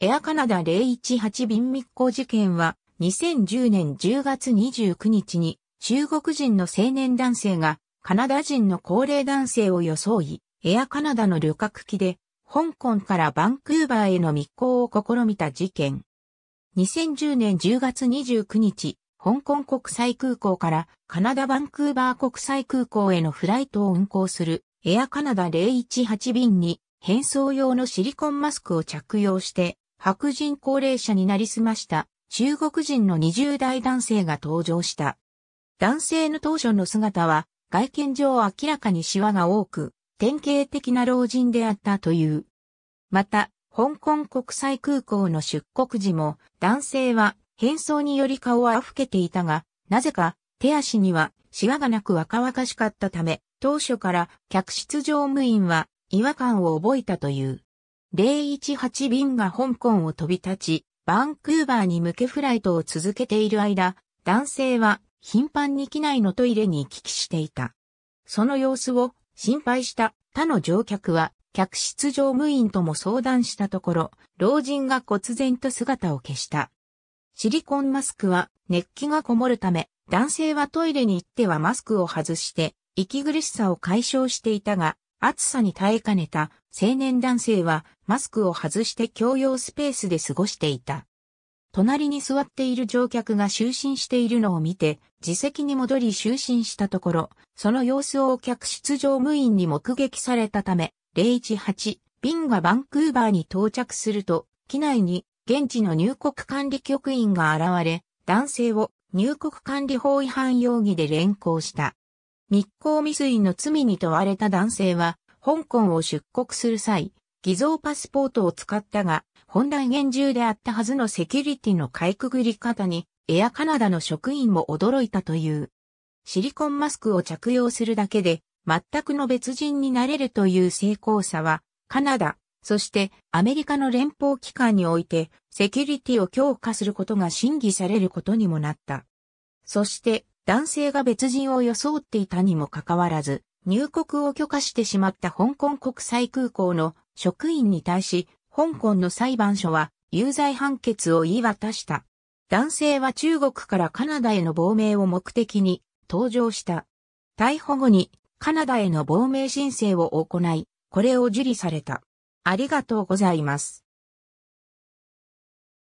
エアカナダ018便密航事件は2010年10月29日に中国人の青年男性がカナダ人の高齢男性を装い、エアカナダの旅客機で香港からバンクーバーへの密航を試みた事件。2010年10月29日、香港国際空港からカナダバンクーバー国際空港へのフライトを運航するエアカナダ018便に変装用のシリコンマスクを着用して白人高齢者になりすました中国人の20代男性が登場した。男性の当初の姿は外見上明らかにシワが多く、典型的な老人であったという。また、香港国際空港の出国時も男性は変装により顔は老けていたが、なぜか手足にはシワがなく若々しかったため、当初から客室乗務員は違和感を覚えたという。018便が香港を飛び立ち、バンクーバーに向けフライトを続けている間、男性は頻繁に機内のトイレに行き来していた。その様子を心配した他の乗客は客室乗務員とも相談したところ、老人が忽然と姿を消した。シリコンマスクは熱気がこもるため、男性はトイレに行ってはマスクを外して、息苦しさを解消していたが、暑さに耐えかねた青年男性はマスクを外して共用スペースで過ごしていた。隣に座っている乗客が就寝しているのを見て、自席に戻り就寝したところ、その様子を客室乗務員に目撃されたため、018便がバンクーバーに到着すると、機内に現地の入国管理局員が現れ、男性を入国管理法違反容疑で連行した。密航未遂の罪に問われた男性は、香港を出国する際、偽造パスポートを使ったが、本来厳重であったはずのセキュリティの買いくぐり方に、エアカナダの職員も驚いたという。シリコンマスクを着用するだけで、全くの別人になれるという成功さは、カナダ、そしてアメリカの連邦機関においてセキュリティを強化することが審議されることにもなった。そして男性が別人を装っていたにもかかわらず、入国を許可してしまった香港国際空港の職員に対し、香港の裁判所は有罪判決を言い渡した。男性は中国からカナダへの亡命を目的に登場した。逮捕後にカナダへの亡命申請を行い、これを受理された。ありがとうございます。